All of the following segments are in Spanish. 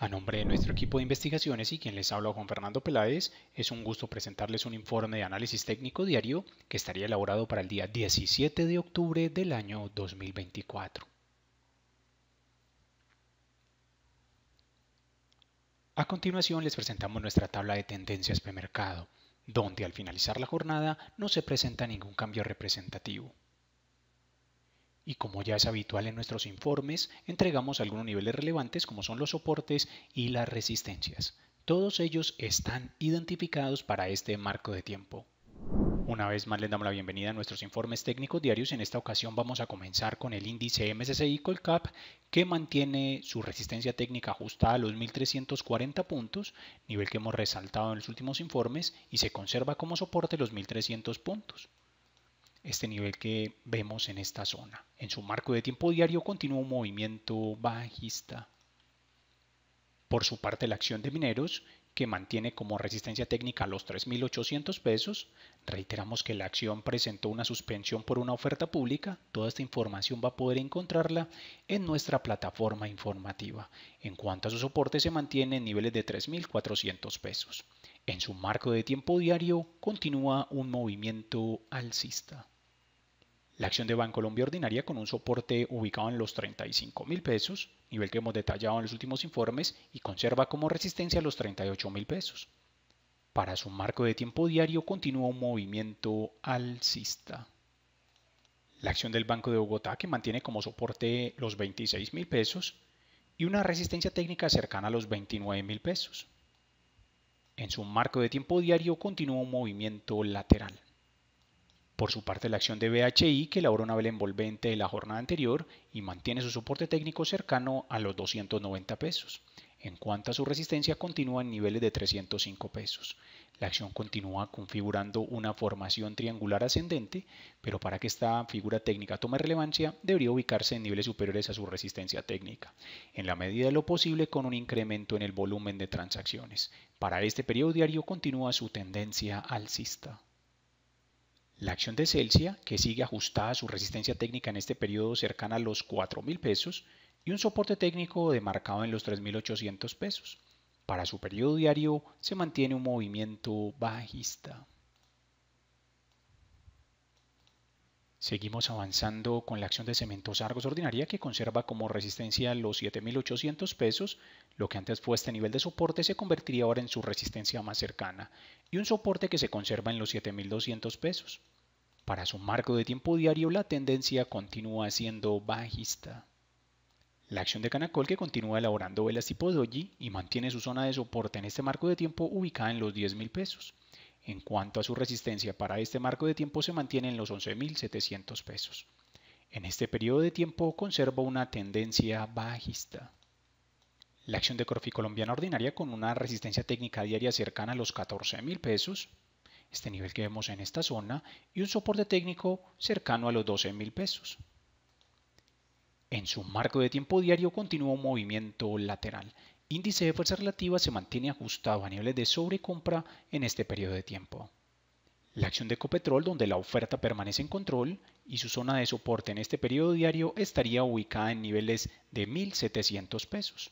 A nombre de nuestro equipo de investigaciones y quien les habla Juan Fernando Peláez, es un gusto presentarles un informe de análisis técnico diario que estaría elaborado para el día 17 de octubre del año 2024. A continuación les presentamos nuestra tabla de tendencias de mercado, donde al finalizar la jornada no se presenta ningún cambio representativo y como ya es habitual en nuestros informes, entregamos algunos niveles relevantes como son los soportes y las resistencias. Todos ellos están identificados para este marco de tiempo. Una vez más les damos la bienvenida a nuestros informes técnicos diarios. En esta ocasión vamos a comenzar con el índice MSCI Colcap que mantiene su resistencia técnica ajustada a los 1340 puntos, nivel que hemos resaltado en los últimos informes, y se conserva como soporte los 1300 puntos este nivel que vemos en esta zona. En su marco de tiempo diario continúa un movimiento bajista. Por su parte, la acción de mineros, que mantiene como resistencia técnica los 3.800 pesos, reiteramos que la acción presentó una suspensión por una oferta pública. Toda esta información va a poder encontrarla en nuestra plataforma informativa. En cuanto a su soporte, se mantiene en niveles de 3.400 pesos. En su marco de tiempo diario continúa un movimiento alcista. La acción de Bancolombia ordinaria con un soporte ubicado en los 35 mil pesos, nivel que hemos detallado en los últimos informes, y conserva como resistencia los 38 mil pesos. Para su marco de tiempo diario continúa un movimiento alcista. La acción del Banco de Bogotá que mantiene como soporte los 26 mil pesos y una resistencia técnica cercana a los 29 mil pesos. En su marco de tiempo diario continúa un movimiento lateral. Por su parte, la acción de BHI, que elaboró una vela envolvente de la jornada anterior y mantiene su soporte técnico cercano a los 290 pesos. En cuanto a su resistencia, continúa en niveles de 305 pesos. La acción continúa configurando una formación triangular ascendente, pero para que esta figura técnica tome relevancia, debería ubicarse en niveles superiores a su resistencia técnica, en la medida de lo posible con un incremento en el volumen de transacciones. Para este periodo diario continúa su tendencia alcista. La acción de Celsius que sigue ajustada a su resistencia técnica en este periodo cercana a los 4.000 pesos y un soporte técnico demarcado en los 3.800 pesos. Para su periodo diario se mantiene un movimiento bajista. Seguimos avanzando con la acción de cementos Argos ordinaria que conserva como resistencia los 7.800 pesos, lo que antes fue este nivel de soporte se convertiría ahora en su resistencia más cercana y un soporte que se conserva en los 7.200 pesos. Para su marco de tiempo diario la tendencia continúa siendo bajista. La acción de Canacol que continúa elaborando velas tipo doji y mantiene su zona de soporte en este marco de tiempo ubicada en los 10.000 pesos. En cuanto a su resistencia para este marco de tiempo se mantiene en los 11.700 pesos. En este periodo de tiempo conserva una tendencia bajista. La acción de Corfi colombiana ordinaria con una resistencia técnica diaria cercana a los 14.000 pesos, este nivel que vemos en esta zona, y un soporte técnico cercano a los 12.000 pesos. En su marco de tiempo diario continúa un movimiento lateral índice de fuerza relativa se mantiene ajustado a niveles de sobrecompra en este periodo de tiempo. La acción de Copetrol, donde la oferta permanece en control y su zona de soporte en este periodo diario estaría ubicada en niveles de 1.700 pesos,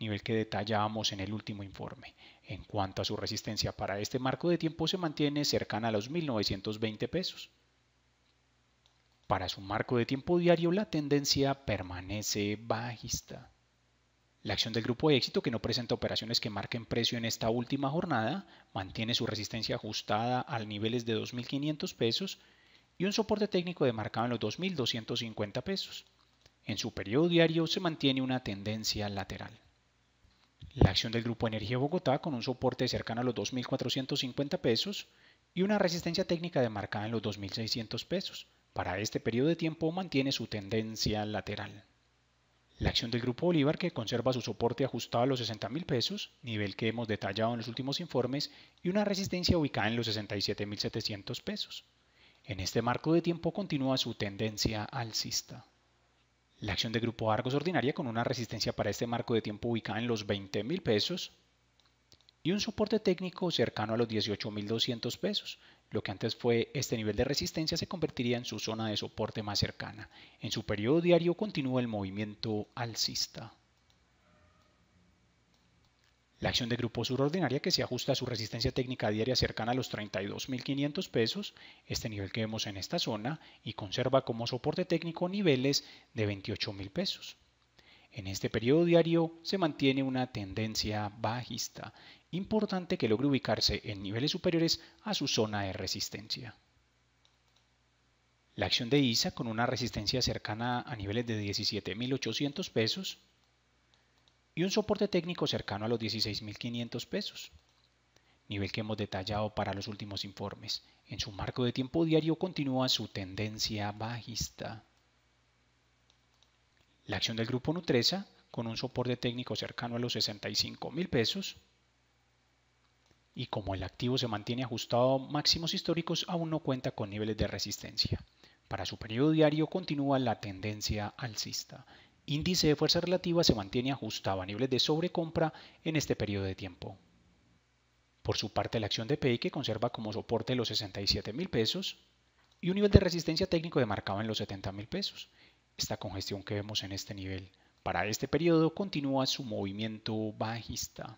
nivel que detallábamos en el último informe. En cuanto a su resistencia para este marco de tiempo se mantiene cercana a los 1.920 pesos. Para su marco de tiempo diario la tendencia permanece bajista. La acción del grupo éxito, que no presenta operaciones que marquen precio en esta última jornada, mantiene su resistencia ajustada a niveles de 2.500 pesos y un soporte técnico demarcado en los 2.250 pesos. En su periodo diario se mantiene una tendencia lateral. La acción del Grupo Energía Bogotá con un soporte cercano a los 2.450 pesos y una resistencia técnica demarcada en los 2.600 pesos. Para este periodo de tiempo mantiene su tendencia lateral. La acción del Grupo Bolívar que conserva su soporte ajustado a los 60 pesos, nivel que hemos detallado en los últimos informes, y una resistencia ubicada en los 67.700 pesos. En este marco de tiempo continúa su tendencia alcista. La acción de Grupo Argos ordinaria con una resistencia para este marco de tiempo ubicada en los 20 mil pesos y un soporte técnico cercano a los 18.200 pesos, lo que antes fue este nivel de resistencia se convertiría en su zona de soporte más cercana. En su periodo diario continúa el movimiento alcista. La acción de grupo sur que se ajusta a su resistencia técnica diaria cercana a los 32.500 pesos, este nivel que vemos en esta zona, y conserva como soporte técnico niveles de 28.000 pesos. En este periodo diario se mantiene una tendencia bajista, importante que logre ubicarse en niveles superiores a su zona de resistencia. La acción de ISA con una resistencia cercana a niveles de 17.800 pesos y un soporte técnico cercano a los 16.500 pesos, nivel que hemos detallado para los últimos informes. En su marco de tiempo diario continúa su tendencia bajista. La acción del grupo Nutresa con un soporte técnico cercano a los 65 mil pesos. Y como el activo se mantiene ajustado a máximos históricos, aún no cuenta con niveles de resistencia. Para su periodo diario continúa la tendencia alcista. Índice de fuerza relativa se mantiene ajustado a niveles de sobrecompra en este periodo de tiempo. Por su parte, la acción de PI que conserva como soporte los 67 mil pesos y un nivel de resistencia técnico demarcado en los 70 mil pesos. Esta congestión que vemos en este nivel para este periodo continúa su movimiento bajista.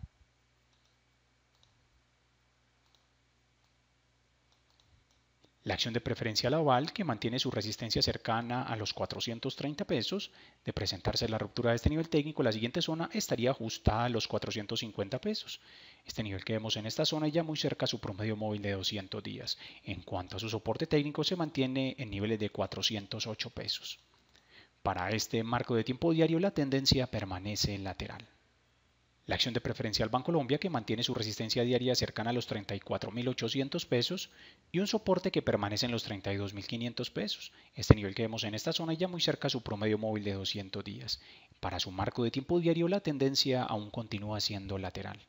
La acción de preferencia Laval, que mantiene su resistencia cercana a los 430 pesos, de presentarse la ruptura de este nivel técnico, la siguiente zona estaría ajustada a los 450 pesos. Este nivel que vemos en esta zona ya muy cerca a su promedio móvil de 200 días. En cuanto a su soporte técnico, se mantiene en niveles de 408 pesos. Para este marco de tiempo diario la tendencia permanece lateral. La acción de Preferencia preferencial colombia que mantiene su resistencia diaria cercana a los 34.800 pesos y un soporte que permanece en los 32.500 pesos, este nivel que vemos en esta zona ya muy cerca a su promedio móvil de 200 días. Para su marco de tiempo diario la tendencia aún continúa siendo lateral.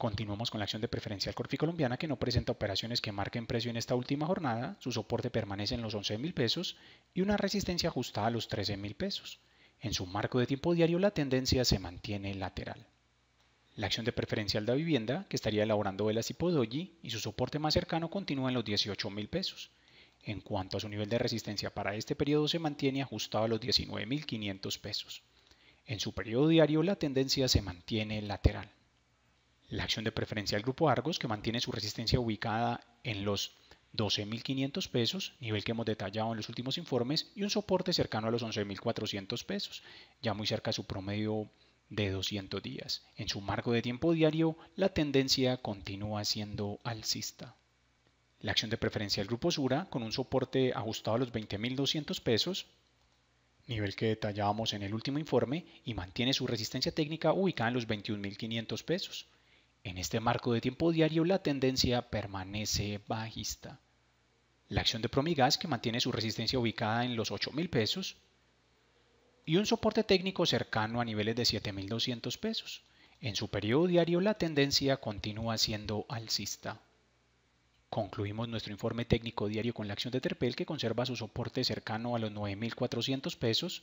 Continuamos con la acción de preferencial colombiana que no presenta operaciones que marquen precio en esta última jornada, su soporte permanece en los 11 mil pesos y una resistencia ajustada a los 13 mil pesos. En su marco de tiempo diario la tendencia se mantiene lateral. La acción de preferencial de vivienda que estaría elaborando Velas y y su soporte más cercano continúa en los 18 mil pesos. En cuanto a su nivel de resistencia para este periodo se mantiene ajustado a los 19.500 pesos. En su periodo diario la tendencia se mantiene lateral la acción de preferencia del grupo Argos, que mantiene su resistencia ubicada en los 12.500 pesos, nivel que hemos detallado en los últimos informes, y un soporte cercano a los 11.400 pesos, ya muy cerca de su promedio de 200 días. En su marco de tiempo diario, la tendencia continúa siendo alcista. La acción de preferencia del grupo Sura, con un soporte ajustado a los 20.200 pesos, nivel que detallábamos en el último informe, y mantiene su resistencia técnica ubicada en los 21.500 pesos. En este marco de tiempo diario la tendencia permanece bajista. La acción de Promigas que mantiene su resistencia ubicada en los 8.000 pesos y un soporte técnico cercano a niveles de 7.200 pesos. En su periodo diario la tendencia continúa siendo alcista. Concluimos nuestro informe técnico diario con la acción de Terpel que conserva su soporte cercano a los 9.400 pesos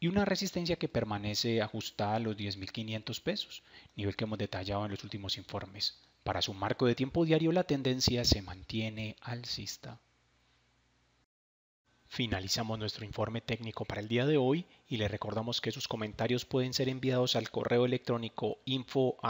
y una resistencia que permanece ajustada a los 10.500 pesos, nivel que hemos detallado en los últimos informes. Para su marco de tiempo diario la tendencia se mantiene alcista. Finalizamos nuestro informe técnico para el día de hoy y le recordamos que sus comentarios pueden ser enviados al correo electrónico info.grupovalora.com.co.